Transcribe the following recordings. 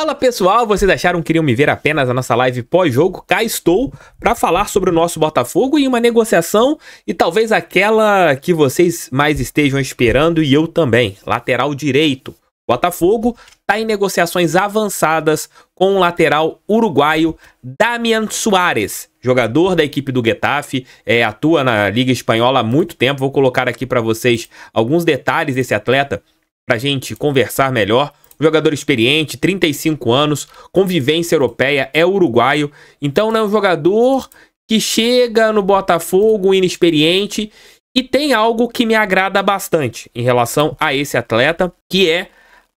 Fala pessoal, vocês acharam que queriam me ver apenas na nossa live pós-jogo? Cá estou para falar sobre o nosso Botafogo e uma negociação e talvez aquela que vocês mais estejam esperando e eu também, lateral direito. Botafogo está em negociações avançadas com o lateral uruguaio Damian Soares, jogador da equipe do Getafe, é, atua na Liga Espanhola há muito tempo. Vou colocar aqui para vocês alguns detalhes desse atleta para gente conversar melhor jogador experiente, 35 anos, convivência europeia, é uruguaio. Então não é um jogador que chega no Botafogo inexperiente e tem algo que me agrada bastante em relação a esse atleta, que é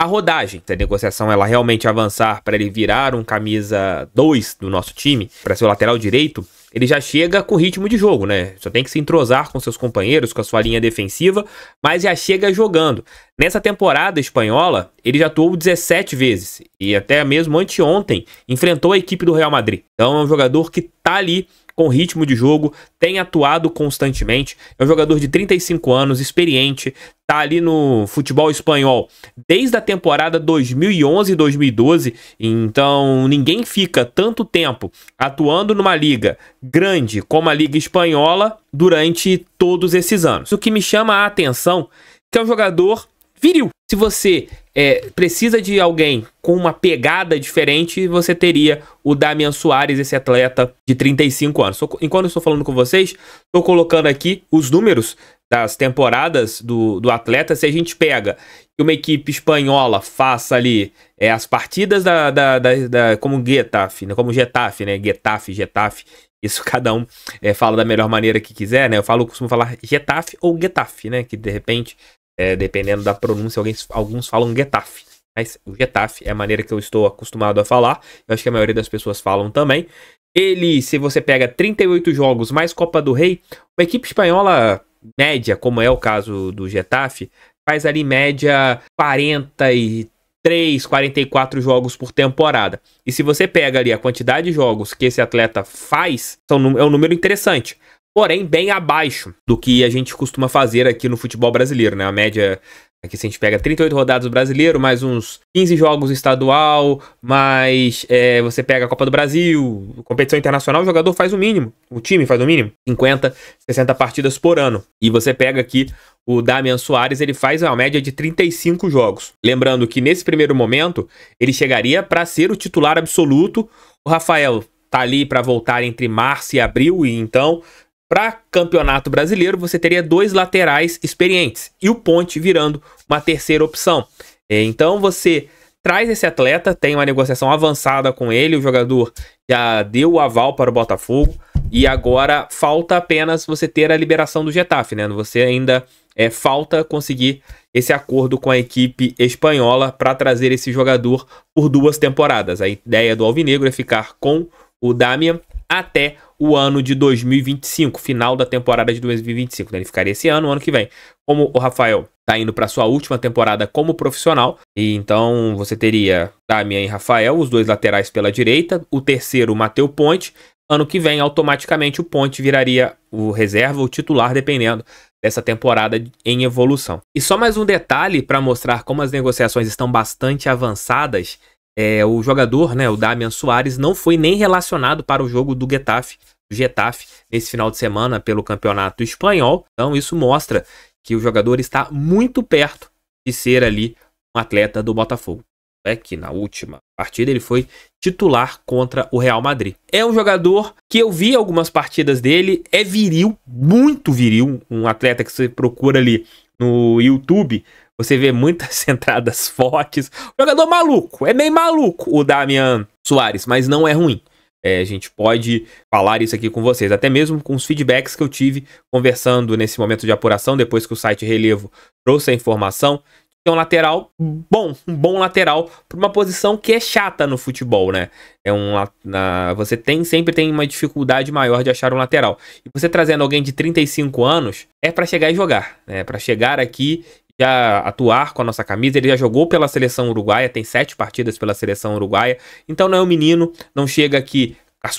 a rodagem, se a negociação ela realmente avançar para ele virar um camisa 2 do nosso time, para ser o lateral direito, ele já chega com ritmo de jogo, né? Só tem que se entrosar com seus companheiros, com a sua linha defensiva, mas já chega jogando. Nessa temporada espanhola, ele já atuou 17 vezes e até mesmo anteontem enfrentou a equipe do Real Madrid. Então é um jogador que tá ali com ritmo de jogo, tem atuado constantemente. É um jogador de 35 anos, experiente, tá ali no futebol espanhol desde a temporada 2011 2012, então ninguém fica tanto tempo atuando numa liga grande como a liga espanhola durante todos esses anos. O que me chama a atenção é que é um jogador viril. Se você é, precisa de alguém com uma pegada diferente, você teria o Damian Soares, esse atleta de 35 anos. Enquanto eu estou falando com vocês, estou colocando aqui os números das temporadas do, do atleta. Se a gente pega que uma equipe espanhola faça ali é, as partidas da, da, da, da, como Getafe, né? como Getafe, né? Getafe, Getafe. Isso cada um é, fala da melhor maneira que quiser, né? Eu falo, costumo falar Getafe ou Getafe, né? Que de repente é, dependendo da pronúncia, alguém, alguns falam Getafe. Mas o Getafe é a maneira que eu estou acostumado a falar. Eu acho que a maioria das pessoas falam também. Ele, se você pega 38 jogos mais Copa do Rei, uma equipe espanhola média, como é o caso do Getafe, faz ali média 43, 44 jogos por temporada. E se você pega ali a quantidade de jogos que esse atleta faz, são, é um número interessante porém bem abaixo do que a gente costuma fazer aqui no futebol brasileiro, né? A média aqui se a gente pega 38 rodadas do brasileiro, mais uns 15 jogos estadual, mais é, você pega a Copa do Brasil, competição internacional, o jogador faz o mínimo, o time faz o mínimo, 50, 60 partidas por ano. E você pega aqui o Damian Soares, ele faz uma média de 35 jogos. Lembrando que nesse primeiro momento, ele chegaria para ser o titular absoluto. O Rafael tá ali para voltar entre março e abril e então para Campeonato Brasileiro, você teria dois laterais experientes e o Ponte virando uma terceira opção. É, então você traz esse atleta, tem uma negociação avançada com ele, o jogador já deu o aval para o Botafogo e agora falta apenas você ter a liberação do Getafe, né? Você ainda é, falta conseguir esse acordo com a equipe espanhola para trazer esse jogador por duas temporadas. A ideia do Alvinegro é ficar com o Damian até o ano de 2025, final da temporada de 2025. Né? Ele ficaria esse ano, o ano que vem. Como o Rafael está indo para sua última temporada como profissional, e então você teria Damian e Rafael, os dois laterais pela direita, o terceiro, o Mateu Ponte. Ano que vem, automaticamente, o Ponte viraria o reserva ou titular, dependendo dessa temporada em evolução. E só mais um detalhe para mostrar como as negociações estão bastante avançadas é, o jogador, né, o Damian Soares, não foi nem relacionado para o jogo do Getafe, Getafe nesse final de semana pelo Campeonato Espanhol. Então isso mostra que o jogador está muito perto de ser ali um atleta do Botafogo. É que na última partida ele foi titular contra o Real Madrid. É um jogador que eu vi algumas partidas dele, é viril, muito viril, um atleta que você procura ali no YouTube você vê muitas entradas fortes. Jogador maluco, é meio maluco o Damian Soares, mas não é ruim. É, a gente pode falar isso aqui com vocês, até mesmo com os feedbacks que eu tive conversando nesse momento de apuração, depois que o site Relevo trouxe a informação. é um lateral bom, um bom lateral para uma posição que é chata no futebol, né? É um na, você tem sempre tem uma dificuldade maior de achar um lateral. E você trazendo alguém de 35 anos é para chegar e jogar, né? É para chegar aqui já atuar com a nossa camisa. Ele já jogou pela seleção uruguaia, tem sete partidas pela seleção uruguaia. Então não é um menino, não chega aqui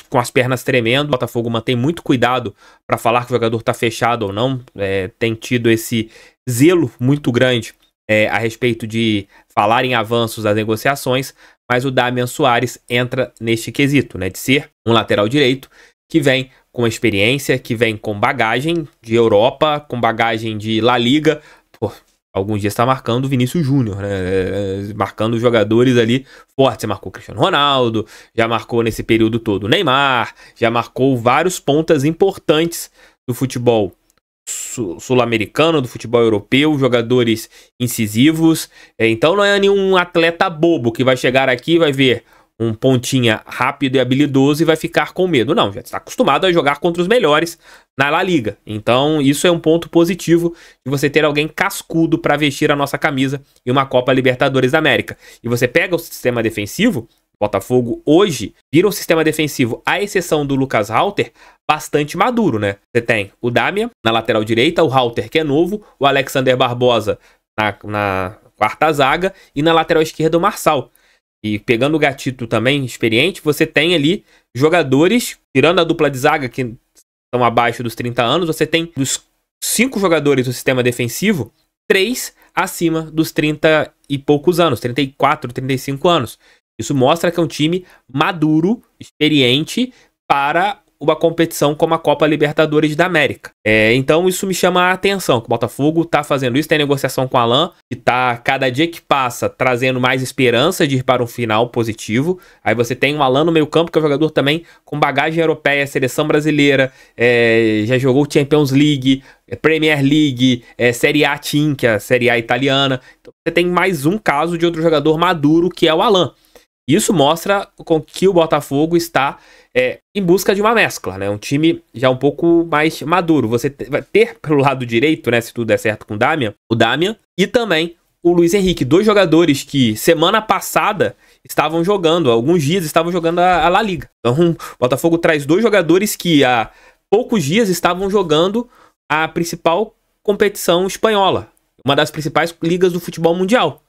com as pernas tremendo. O Botafogo mantém muito cuidado para falar que o jogador está fechado ou não. É, tem tido esse zelo muito grande é, a respeito de falar em avanços das negociações, mas o Damian Soares entra neste quesito, né, de ser um lateral direito que vem com experiência, que vem com bagagem de Europa, com bagagem de La Liga, alguns dias está marcando o Vinícius Júnior, né? É, é, marcando jogadores ali fortes. Você marcou o Cristiano Ronaldo, já marcou nesse período todo o Neymar, já marcou vários pontas importantes do futebol sul-americano, do futebol europeu, jogadores incisivos. É, então não é nenhum atleta bobo que vai chegar aqui e vai ver um pontinha rápido e habilidoso e vai ficar com medo. Não, já está acostumado a jogar contra os melhores na La Liga. Então, isso é um ponto positivo de você ter alguém cascudo para vestir a nossa camisa e uma Copa Libertadores da América. E você pega o sistema defensivo, Botafogo hoje vira um sistema defensivo, à exceção do Lucas Halter, bastante maduro, né? Você tem o Damian na lateral direita, o Halter que é novo, o Alexander Barbosa na, na quarta zaga e na lateral esquerda o Marçal. E pegando o gatito também, experiente, você tem ali jogadores, tirando a dupla de zaga, que estão abaixo dos 30 anos, você tem dos cinco jogadores do sistema defensivo, três acima dos 30 e poucos anos, 34, 35 anos. Isso mostra que é um time maduro, experiente para uma competição como a Copa Libertadores da América. É, então isso me chama a atenção, que o Botafogo está fazendo isso, tem negociação com o Alain, que está cada dia que passa trazendo mais esperança de ir para um final positivo. Aí você tem o Alain no meio campo, que é um jogador também com bagagem europeia, seleção brasileira, é, já jogou Champions League, é, Premier League, é, Série A Team, que é a Série A italiana. Então você tem mais um caso de outro jogador maduro, que é o Alain. Isso mostra com que o Botafogo está é, em busca de uma mescla, né? Um time já um pouco mais maduro. Você vai ter pelo lado direito, né? Se tudo der certo com o Damian, o Damian e também o Luiz Henrique, dois jogadores que semana passada estavam jogando, alguns dias estavam jogando a, a La Liga. Então, o Botafogo traz dois jogadores que há poucos dias estavam jogando a principal competição espanhola, uma das principais ligas do futebol mundial.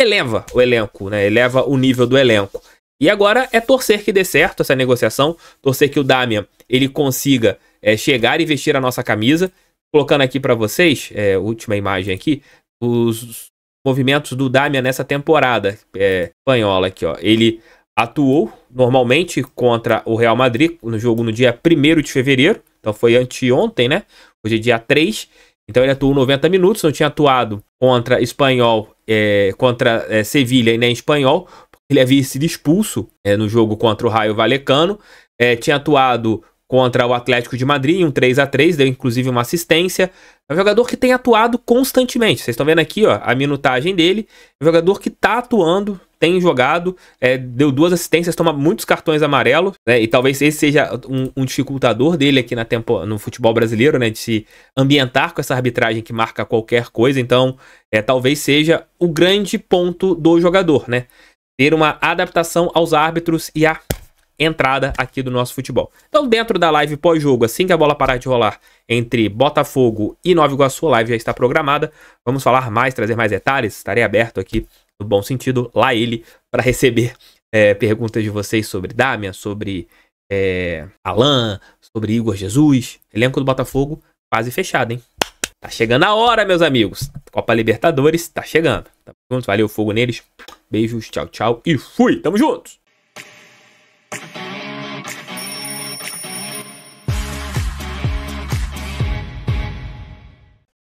Eleva o elenco, né? Eleva o nível do elenco. E agora é torcer que dê certo essa negociação, torcer que o Damian ele consiga é, chegar e vestir a nossa camisa. Colocando aqui para vocês, é, última imagem aqui, os movimentos do Damian nessa temporada é, espanhola aqui, ó. Ele atuou normalmente contra o Real Madrid no jogo no dia 1 de fevereiro, então foi anteontem, né? Hoje é dia 3. Então ele atuou 90 minutos, não tinha atuado contra espanhol, é, contra é, Sevilha e nem espanhol, ele havia sido expulso é, no jogo contra o Raio Valecano, é, eh, tinha atuado contra o Atlético de Madrid, um 3 a 3 deu inclusive uma assistência. É um jogador que tem atuado constantemente. Vocês estão vendo aqui ó, a minutagem dele. É um jogador que está atuando, tem jogado, é, deu duas assistências, toma muitos cartões amarelos, né, E talvez esse seja um, um dificultador dele aqui na tempo, no futebol brasileiro, né? De se ambientar com essa arbitragem que marca qualquer coisa. Então, é, talvez seja o grande ponto do jogador, né? ter uma adaptação aos árbitros e a entrada aqui do nosso futebol. Então, dentro da live pós-jogo, assim que a bola parar de rolar entre Botafogo e Nova Iguaçu, a live já está programada. Vamos falar mais, trazer mais detalhes. Estarei aberto aqui, no bom sentido, lá ele, para receber é, perguntas de vocês sobre Damian, sobre é, Alan, sobre Igor Jesus. Elenco do Botafogo quase fechado, hein? Tá chegando a hora, meus amigos. Copa Libertadores tá chegando. Tá pronto? Valeu, fogo neles. Beijos, tchau, tchau e fui! Tamo juntos!